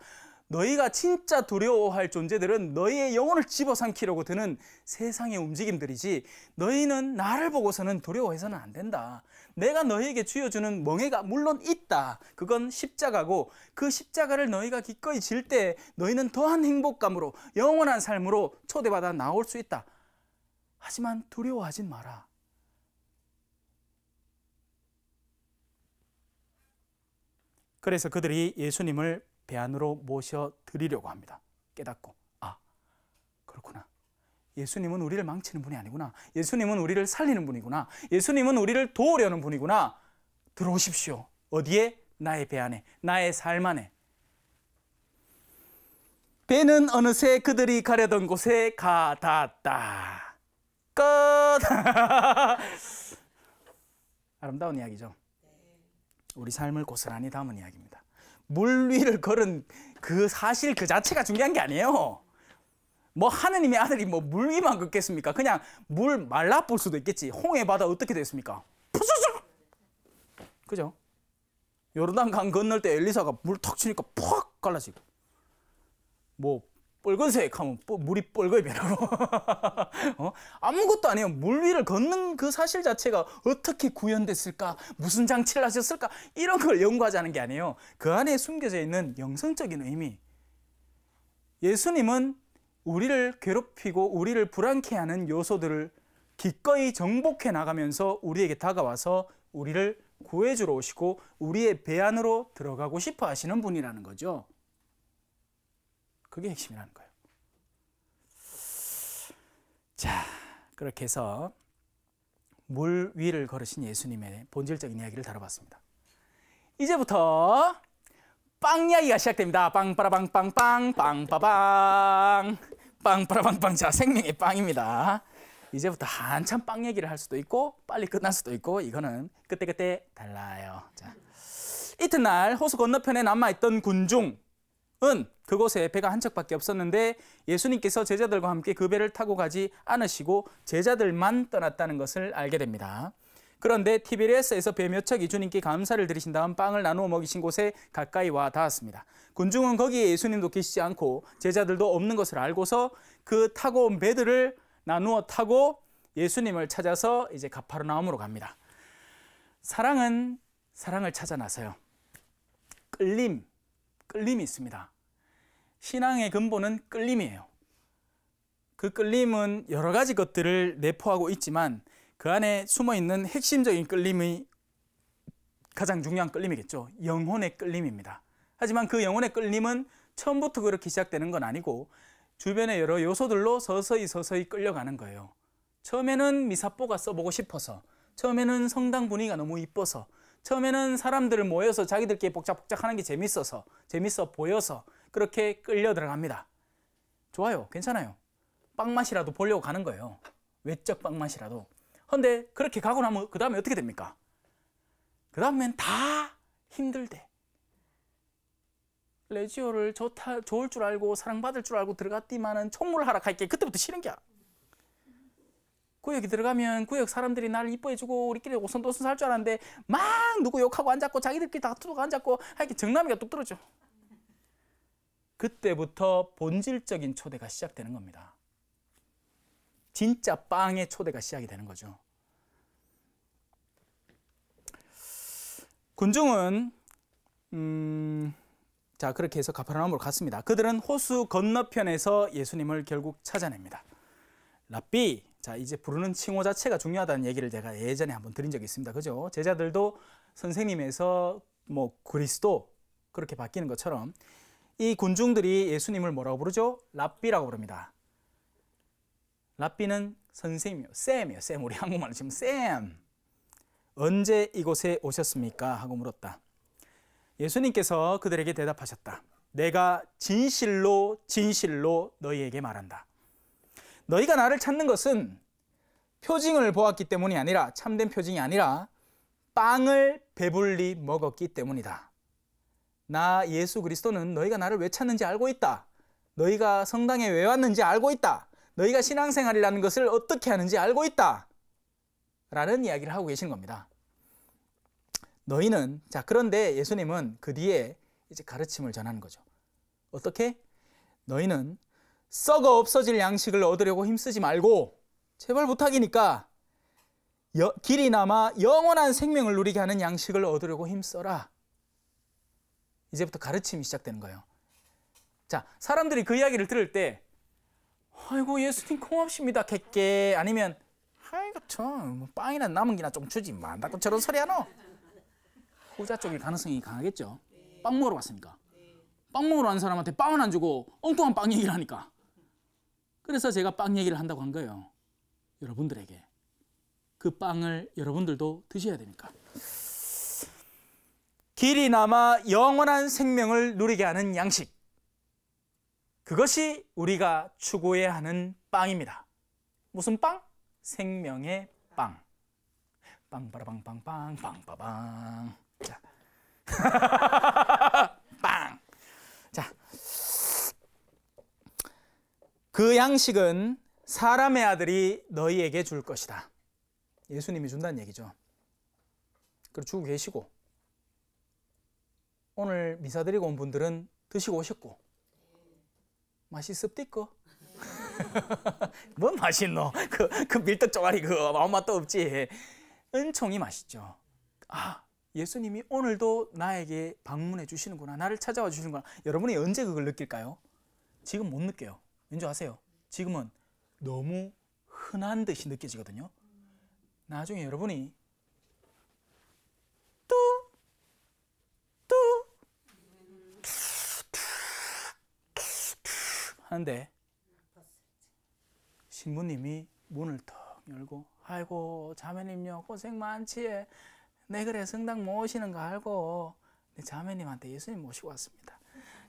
너희가 진짜 두려워할 존재들은 너희의 영혼을 집어삼키려고 드는 세상의 움직임들이지 너희는 나를 보고서는 두려워해서는 안 된다. 내가 너희에게 쥐어주는 멍해가 물론 있다. 그건 십자가고 그 십자가를 너희가 기꺼이 질 때 너희는 더한 행복감으로 영원한 삶으로 초대받아 나올 수 있다. 하지만 두려워하지 마라. 그래서 그들이 예수님을 배 안으로 모셔 드리려고 합니다. 깨닫고 아 그렇구나. 예수님은 우리를 망치는 분이 아니구나. 예수님은 우리를 살리는 분이구나. 예수님은 우리를 도우려는 분이구나. 들어오십시오. 어디에? 나의 배 안에, 나의 삶 안에. 배는 어느새 그들이 가려던 곳에 가닿았다. 끝! 아름다운 이야기죠. 우리 삶을 고스란히 담은 이야기입니다. 물 위를 걸은 그 사실 그 자체가 중요한 게 아니에요. 뭐 하느님의 아들이 뭐 물 위만 걷겠습니까? 그냥 물 말라 볼 수도 있겠지. 홍해 바다 어떻게 됐습니까? 푸수수! 그죠? 요르단 강 건널 때 엘리사가 물턱 치니까 푹 갈라지고 뭐 빨간색 하면 물이 빨거게 변하고 어? 아무것도 아니에요. 물 위를 걷는 그 사실 자체가 어떻게 구현됐을까? 무슨 장치를 하셨을까? 이런 걸 연구하자는 게 아니에요. 그 안에 숨겨져 있는 영성적인 의미. 예수님은 우리를 괴롭히고 우리를 불안케 하는 요소들을 기꺼이 정복해 나가면서 우리에게 다가와서 우리를 구해주러 오시고 우리의 배 안으로 들어가고 싶어 하시는 분이라는 거죠. 그게 핵심이라는 거예요. 자, 그렇게 해서 물 위를 걸으신 예수님의 본질적인 이야기를 다뤄봤습니다. 이제부터 빵 이야기가 시작됩니다. 빵빠라빵빵빵 빵빠방 빵빠라빵빵 자 생명의 빵입니다. 이제부터 한참 빵 얘기를 할 수도 있고 빨리 끝날 수도 있고 이거는 그때그때 달라요. 자 이튿날 호수 건너편에 남아있던 군중 은 그곳에 배가 한 척밖에 없었는데 예수님께서 제자들과 함께 그 배를 타고 가지 않으시고 제자들만 떠났다는 것을 알게 됩니다. 그런데 티베리에스에서 배 몇 척이 주님께 감사를 드리신 다음 빵을 나누어 먹이신 곳에 가까이 와 닿았습니다. 군중은 거기에 예수님도 계시지 않고 제자들도 없는 것을 알고서 그 타고 온 배들을 나누어 타고 예수님을 찾아서 이제 가파르나움으로 갑니다. 사랑은 사랑을 찾아 나서요. 끌림, 끌림이 있습니다. 신앙의 근본은 끌림이에요. 그 끌림은 여러 가지 것들을 내포하고 있지만 그 안에 숨어 있는 핵심적인 끌림이 가장 중요한 끌림이겠죠. 영혼의 끌림입니다. 하지만 그 영혼의 끌림은 처음부터 그렇게 시작되는 건 아니고 주변의 여러 요소들로 서서히 서서히 끌려가는 거예요. 처음에는 미사포가 써보고 싶어서, 처음에는 성당 분위기가 너무 이뻐서, 처음에는 사람들을 모여서 자기들끼리 복작복작 하는 게 재밌어서 재밌어 보여서 그렇게 끌려 들어갑니다. 좋아요. 괜찮아요. 빵맛이라도 보려고 가는 거예요. 외적 빵맛이라도. 근데 그렇게 가고 나면 그 다음에 어떻게 됩니까? 그 다음엔 다 힘들대. 레지오를 좋다, 좋을 줄 알고 사랑받을 줄 알고 들어갔디만은 총무를하라할게 그때부터 싫은 게야. 구역에 들어가면 구역 사람들이 날 이뻐해주고 우리끼리 오손도손살줄 알았는데 막 누구 욕하고 앉았고 자기들끼리 다투고 앉았고 하여튼 정남이가 뚝 떨어져. 그때부터 본질적인 초대가 시작되는 겁니다. 진짜 빵의 초대가 시작이 되는 거죠. 군중은 음, 자 그렇게 해서 가파르나움으로 갔습니다. 그들은 호수 건너편에서 예수님을 결국 찾아냅니다. 라삐 자, 이제 부르는 칭호 자체가 중요하다는 얘기를 제가 예전에 한번 드린 적이 있습니다. 그죠? 제자들도 선생님에서 뭐 그리스도 그렇게 바뀌는 것처럼 이 군중들이 예수님을 뭐라고 부르죠? 랍비라고 부릅니다. 랍비는 선생님이요. 쌤이요. 쌤. 우리 한국말로 지금 쌤. 언제 이곳에 오셨습니까? 하고 물었다. 예수님께서 그들에게 대답하셨다. 내가 진실로 진실로 너희에게 말한다. 너희가 나를 찾는 것은 표징을 보았기 때문이 아니라 참된 표징이 아니라 빵을 배불리 먹었기 때문이다. 나 예수 그리스도는 너희가 나를 왜 찾는지 알고 있다. 너희가 성당에 왜 왔는지 알고 있다. 너희가 신앙생활이라는 것을 어떻게 하는지 알고 있다. 라는 이야기를 하고 계신 겁니다. 너희는 자 그런데 예수님은 그 뒤에 이제 가르침을 전하는 거죠. 어떻게? 너희는 썩어 없어질 양식을 얻으려고 힘쓰지 말고 제벌못하기니까 여, 길이 남아 영원한 생명을 누리게 하는 양식을 얻으려고 힘써라. 이제부터 가르침이 시작되는 거예요. 자, 사람들이 그 이야기를 들을 때 아이고 예수님 고맙습니다 객게 아니면 아이고 참 뭐 빵이나 남은 기나 좀 주지 만다고 저런 소리 하노 후자 쪽일 가능성이 강하겠죠 빵 먹으러 왔으니까 빵 먹으러 온 사람한테 빵은 안 주고 엉뚱한 빵 얘기를 하니까 그래서 제가 빵 얘기를 한다고 한 거예요. 여러분들에게. 그 빵을 여러분들도 드셔야 되니까. 길이 남아 영원한 생명을 누리게 하는 양식. 그것이 우리가 추구해야 하는 빵입니다. 무슨 빵? 생명의 빵. 빵바라빵빵빵 빵빠방. 자. 그 양식은 사람의 아들이 너희에게 줄 것이다. 예수님이 준다는 얘기죠. 그리고 주고 계시고 오늘 미사 드리고 온 분들은 드시고 오셨고 맛이 습디꺼 뭔 맛있노? 그, 그 밀떡 쪼가리 그 맛도 없지. 은총이 맛있죠. 아, 예수님이 오늘도 나에게 방문해 주시는구나. 나를 찾아와 주시는구나. 여러분이 언제 그걸 느낄까요? 지금 못 느껴요. 왠지 아세요? 지금은 너무 흔한 듯이 느껴지거든요. 나중에 여러분이 뚜, 뚜, 하는데 신부님이 문을 턱 열고 아이고 자매님요 고생 많지에 내 그래 성당 모시는 거 알고 내 자매님한테 예수님 모시고 왔습니다.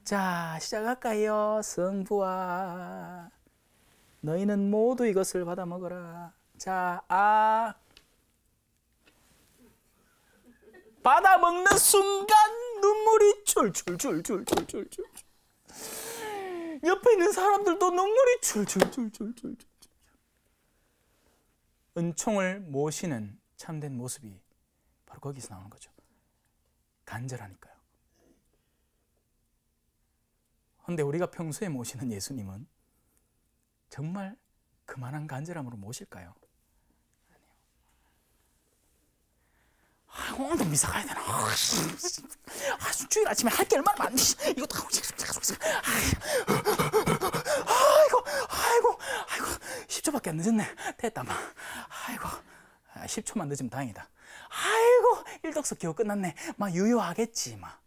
자, 시작할까요? 성부와 너희는 모두 이것을 받아 먹어라. 자, 아 받아 먹는 순간 눈물이 출출출출출출출 옆에 있는 사람들도 눈물이 출출출출출출 은총을 모시는 참된 모습이 바로 거기서 나오는 거죠. 간절하니까요. 그런데 우리가 평소에 모시는 예수님은 정말 그만한 간절함으로 모실까요? 아니요. 아, 오늘 미사 가야 되나? 아, 아 주일 아침에 할 게 얼마나 많니? 이거 다 오지. 아, 아이고, 아이고, 아이고, 10초밖에 안 늦었네. 됐다, 마. 아이고, 아, 10초만 늦으면 다행이다. 아이고, 일덕수 겨우 끝났네. 막 유효하겠지, 막.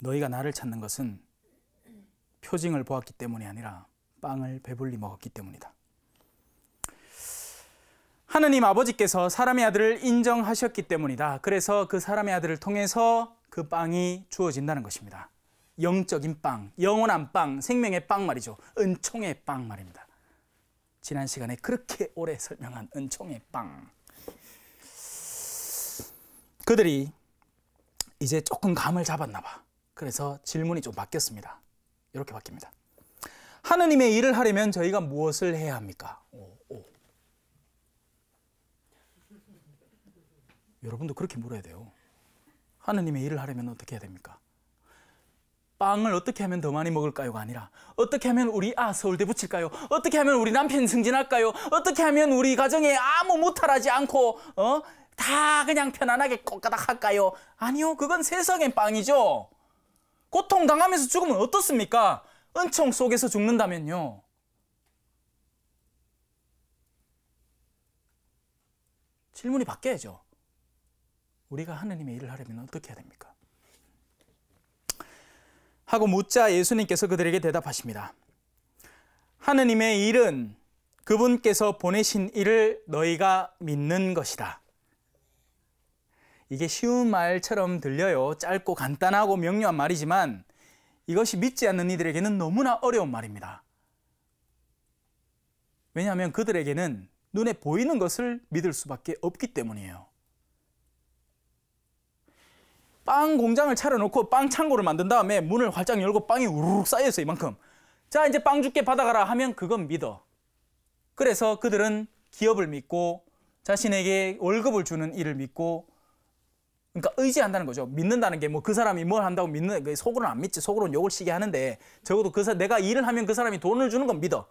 너희가 나를 찾는 것은 표징을 보았기 때문이 아니라 빵을 배불리 먹었기 때문이다. 하느님 아버지께서 사람의 아들을 인정하셨기 때문이다. 그래서 그 사람의 아들을 통해서 그 빵이 주어진다는 것입니다. 영적인 빵, 영원한 빵, 생명의 빵 말이죠. 은총의 빵 말입니다. 지난 시간에 그렇게 오래 설명한 은총의 빵. 그들이 이제 조금 감을 잡았나 봐. 그래서 질문이 좀 바뀌었습니다. 이렇게 바뀝니다. 하느님의 일을 하려면 저희가 무엇을 해야 합니까? 오, 오. 여러분도 그렇게 물어야 돼요. 하느님의 일을 하려면 어떻게 해야 됩니까? 빵을 어떻게 하면 더 많이 먹을까요가 아니라 어떻게 하면 우리 아 서울대 붙일까요? 어떻게 하면 우리 남편 승진할까요? 어떻게 하면 우리 가정에 아무 무탈하지 않고 어? 다 그냥 편안하게 꼬까닥 할까요? 아니요 그건 세상의 빵이죠. 고통당하면서 죽으면 어떻습니까? 은총 속에서 죽는다면요. 질문이 바뀌어야죠. 우리가 하느님의 일을 하려면 어떻게 해야 됩니까? 하고 묻자 예수님께서 그들에게 대답하십니다. 하느님의 일은 그분께서 보내신 일을 너희가 믿는 것이다. 이게 쉬운 말처럼 들려요. 짧고 간단하고 명료한 말이지만 이것이 믿지 않는 이들에게는 너무나 어려운 말입니다. 왜냐하면 그들에게는 눈에 보이는 것을 믿을 수밖에 없기 때문이에요. 빵 공장을 차려놓고 빵 창고를 만든 다음에 문을 활짝 열고 빵이 우르르 쌓여서 이만큼. 자, 이제 빵 줄게 받아가라 하면 그건 믿어. 그래서 그들은 기업을 믿고 자신에게 월급을 주는 일을 믿고 그러니까 의지한다는 거죠. 믿는다는 게 뭐 그 사람이 뭘 한다고 믿는 그 속으로는 안 믿지. 속으로는 욕을 시게 하는데 적어도 그 사, 내가 일을 하면 그 사람이 돈을 주는 건 믿어.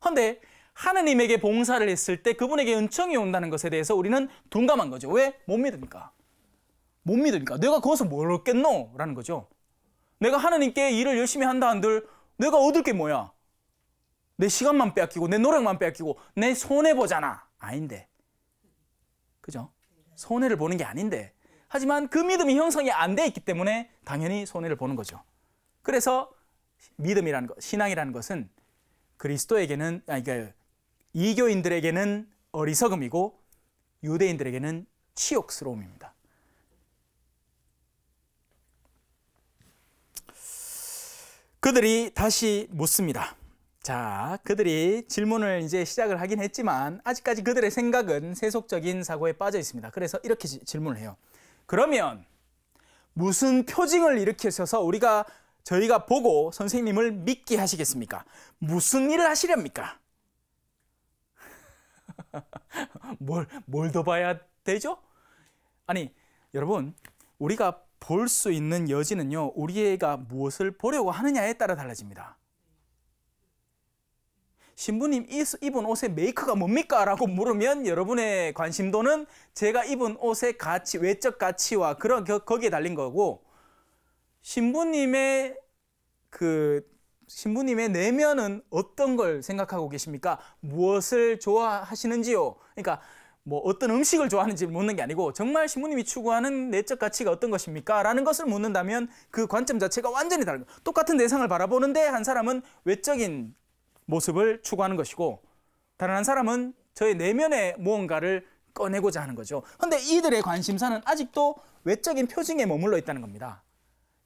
근데 하느님에게 봉사를 했을 때 그분에게 은총이 온다는 것에 대해서 우리는 둔감한 거죠. 왜? 못 믿으니까. 못 믿으니까. 내가 거기서 뭘 얻겠노? 라는 거죠. 내가 하느님께 일을 열심히 한다 한들 내가 얻을 게 뭐야? 내 시간만 빼앗기고 내 노력만 빼앗기고 내 손해 보잖아. 아닌데. 그죠? 손해를 보는 게 아닌데 하지만 그 믿음이 형성이 안 돼 있기 때문에 당연히 손해를 보는 거죠. 그래서 믿음이라는 것, 신앙이라는 것은 그리스도에게는 아니 그러니까 이교인들에게는 어리석음이고 유대인들에게는 치욕스러움입니다. 그들이 다시 묻습니다. 자, 그들이 질문을 이제 시작을 하긴 했지만 아직까지 그들의 생각은 세속적인 사고에 빠져 있습니다. 그래서 이렇게 질문을 해요. 그러면 무슨 표징을 일으켜서 우리가 저희가 보고 선생님을 믿게 하시겠습니까? 무슨 일을 하시렵니까? 뭘, 뭘 더 봐야 되죠? 아니, 여러분, 우리가 볼 수 있는 여지는요, 우리가 무엇을 보려고 하느냐에 따라 달라집니다. 신부님 이, 입은 옷의 메이크가 뭡니까? 라고 물으면 여러분의 관심도는 제가 입은 옷의 가치, 외적 가치와 그런 거기에 달린 거고 신부님의 그 신부님의 내면은 어떤 걸 생각하고 계십니까? 무엇을 좋아하시는지요? 그러니까 뭐 어떤 음식을 좋아하는지 묻는 게 아니고 정말 신부님이 추구하는 내적 가치가 어떤 것입니까? 라는 것을 묻는다면 그 관점 자체가 완전히 다른 거예요. 똑같은 내상을 바라보는데 한 사람은 외적인 모습을 추구하는 것이고 다른 한 사람은 저의 내면의 무언가를 꺼내고자 하는 거죠. 그런데 이들의 관심사는 아직도 외적인 표징에 머물러 있다는 겁니다.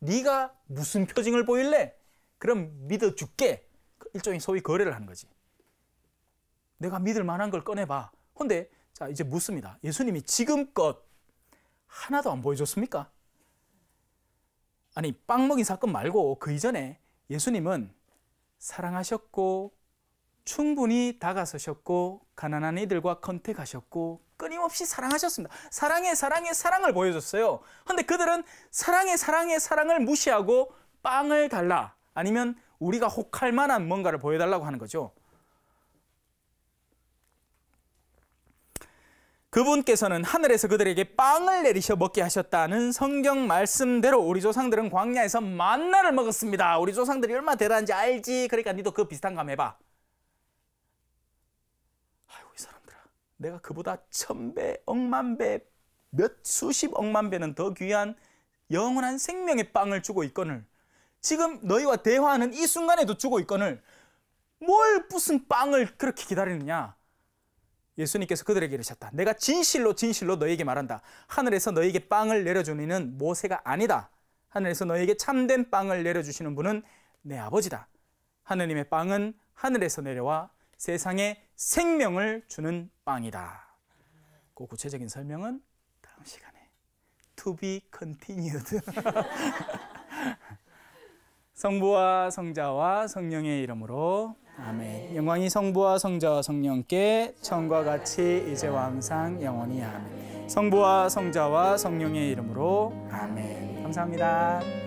네가 무슨 표징을 보일래? 그럼 믿어줄게. 그 일종의 소위 거래를 하는 거지. 내가 믿을 만한 걸 꺼내봐. 근데 자 이제 묻습니다. 예수님이 지금껏 하나도 안 보여줬습니까? 아니 빵 먹인 사건 말고 그 이전에 예수님은 사랑하셨고 충분히 다가서셨고 가난한 이들과 컨택하셨고 끊임없이 사랑하셨습니다. 사랑의 사랑의 사랑을 보여줬어요. 근데 그들은 사랑의 사랑의 사랑을 무시하고 빵을 달라 아니면 우리가 혹할 만한 뭔가를 보여달라고 하는 거죠. 그분께서는 하늘에서 그들에게 빵을 내리셔 먹게 하셨다는 성경 말씀대로 우리 조상들은 광야에서 만나를 먹었습니다. 우리 조상들이 얼마나 대단한지 알지? 그러니까 니도 그 비슷한 감 해봐. 아이고 이 사람들아 내가 그보다 천배, 억만배, 몇 수십 억만배는 더 귀한 영원한 생명의 빵을 주고 있거늘 지금 너희와 대화하는 이 순간에도 주고 있거늘 뭘 무슨 빵을 그렇게 기다리느냐 예수님께서 그들에게 이르셨다. 내가 진실로 진실로 너에게 말한다. 하늘에서 너에게 빵을 내려주는 모세가 아니다. 하늘에서 너에게 참된 빵을 내려주시는 분은 내 아버지다. 하느님의 빵은 하늘에서 내려와 세상에 생명을 주는 빵이다. 그 구체적인 설명은 다음 시간에 to be continued. 성부와 성자와 성령의 이름으로 아멘. 영광이 성부와 성자와 성령께 처음과 같이 이제와 항상 영원히 아멘. 성부와 성자와 성령의 이름으로 아멘. 감사합니다.